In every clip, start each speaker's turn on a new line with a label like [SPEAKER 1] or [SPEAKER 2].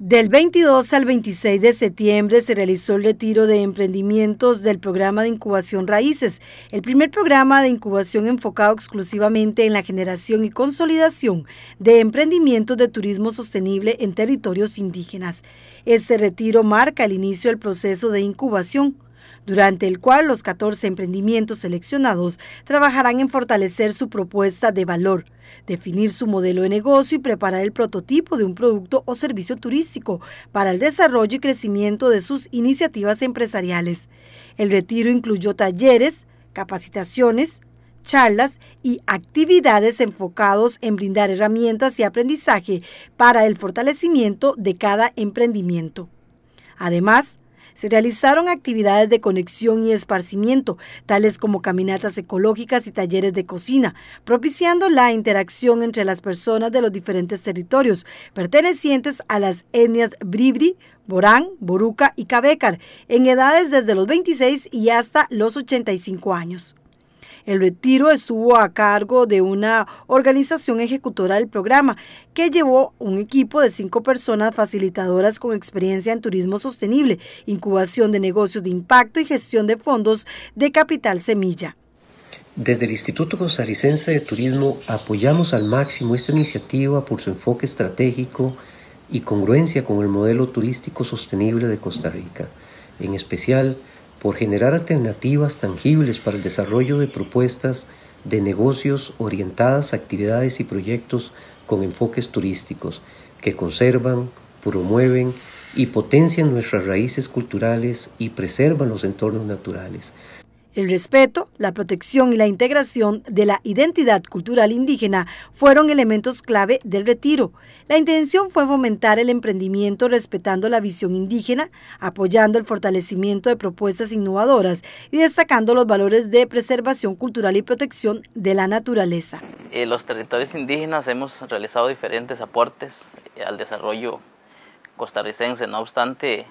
[SPEAKER 1] Del 22 al 26 de septiembre se realizó el retiro de emprendimientos del programa de incubación Raíces, el primer programa de incubación enfocado exclusivamente en la generación y consolidación de emprendimientos de turismo sostenible en territorios indígenas. Este retiro marca el inicio del proceso de incubación durante el cual los 14 emprendimientos seleccionados trabajarán en fortalecer su propuesta de valor, definir su modelo de negocio y preparar el prototipo de un producto o servicio turístico para el desarrollo y crecimiento de sus iniciativas empresariales. El retiro incluyó talleres, capacitaciones, charlas y actividades enfocados en brindar herramientas y aprendizaje para el fortalecimiento de cada emprendimiento. Además, se realizaron actividades de conexión y esparcimiento, tales como caminatas ecológicas y talleres de cocina, propiciando la interacción entre las personas de los diferentes territorios pertenecientes a las etnias bribri, borán, boruca y cabécar, en edades desde los 26 y hasta los 85 años. El retiro estuvo a cargo de una organización ejecutora del programa que llevó un equipo de cinco personas facilitadoras con experiencia en turismo sostenible, incubación de negocios de impacto y gestión de fondos de capital semilla.
[SPEAKER 2] Desde el Instituto Costarricense de Turismo apoyamos al máximo esta iniciativa por su enfoque estratégico y congruencia con el modelo turístico sostenible de Costa Rica, en especial por generar alternativas tangibles para el desarrollo de propuestas de negocios orientadas a actividades y proyectos con enfoques turísticos que conservan, promueven y potencian nuestras raíces culturales y preservan los entornos naturales,
[SPEAKER 1] el respeto, la protección y la integración de la identidad cultural indígena fueron elementos clave del retiro. La intención fue fomentar el emprendimiento respetando la visión indígena, apoyando el fortalecimiento de propuestas innovadoras y destacando los valores de preservación cultural y protección de la naturaleza.
[SPEAKER 3] En eh, los territorios indígenas hemos realizado diferentes aportes al desarrollo costarricense, no obstante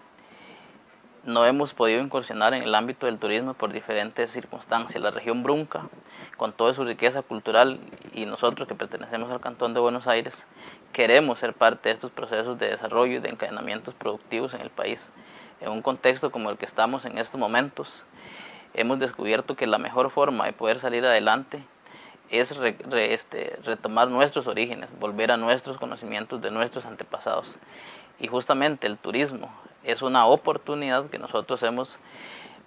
[SPEAKER 3] no hemos podido incursionar en el ámbito del turismo por diferentes circunstancias. La región Brunca, con toda su riqueza cultural, y nosotros que pertenecemos al Cantón de Buenos Aires, queremos ser parte de estos procesos de desarrollo y de encadenamientos productivos en el país. En un contexto como el que estamos en estos momentos, hemos descubierto que la mejor forma de poder salir adelante es este, retomar nuestros orígenes, volver a nuestros conocimientos de nuestros antepasados. Y justamente el turismo es una oportunidad que nosotros hemos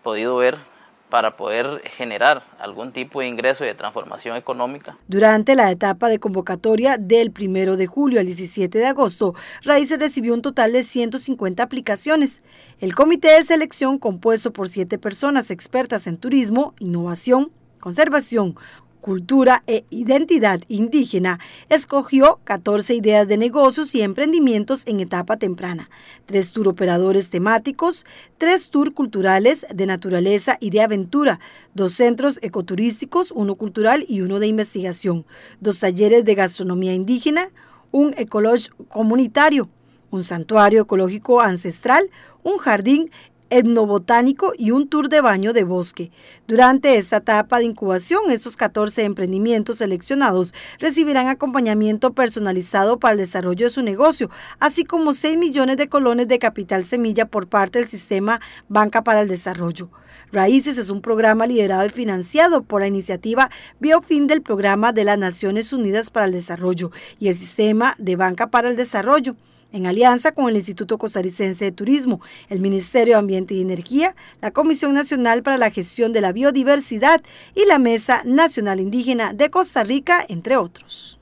[SPEAKER 3] podido ver para poder generar algún tipo de ingreso y de transformación económica.
[SPEAKER 1] Durante la etapa de convocatoria del 1 de julio al 17 de agosto, Raíces recibió un total de 150 aplicaciones. El comité de selección, compuesto por siete personas expertas en turismo, innovación, conservación, cultura e identidad indígena, escogió 14 ideas de negocios y emprendimientos en etapa temprana, tres tour operadores temáticos, tres tour culturales de naturaleza y de aventura, dos centros ecoturísticos, uno cultural y uno de investigación, dos talleres de gastronomía indígena, un ecológico comunitario, un santuario ecológico ancestral, un jardín etnobotánico y un tour de baño de bosque. Durante esta etapa de incubación, estos 14 emprendimientos seleccionados recibirán acompañamiento personalizado para el desarrollo de su negocio, así como 6 millones de colones de capital semilla por parte del sistema Banca para el Desarrollo. Raíces es un programa liderado y financiado por la iniciativa Biofin del Programa de las Naciones Unidas para el Desarrollo y el Sistema de Banca para el Desarrollo en alianza con el Instituto Costarricense de Turismo, el Ministerio de Ambiente y Energía, la Comisión Nacional para la Gestión de la Biodiversidad y la Mesa Nacional Indígena de Costa Rica, entre otros.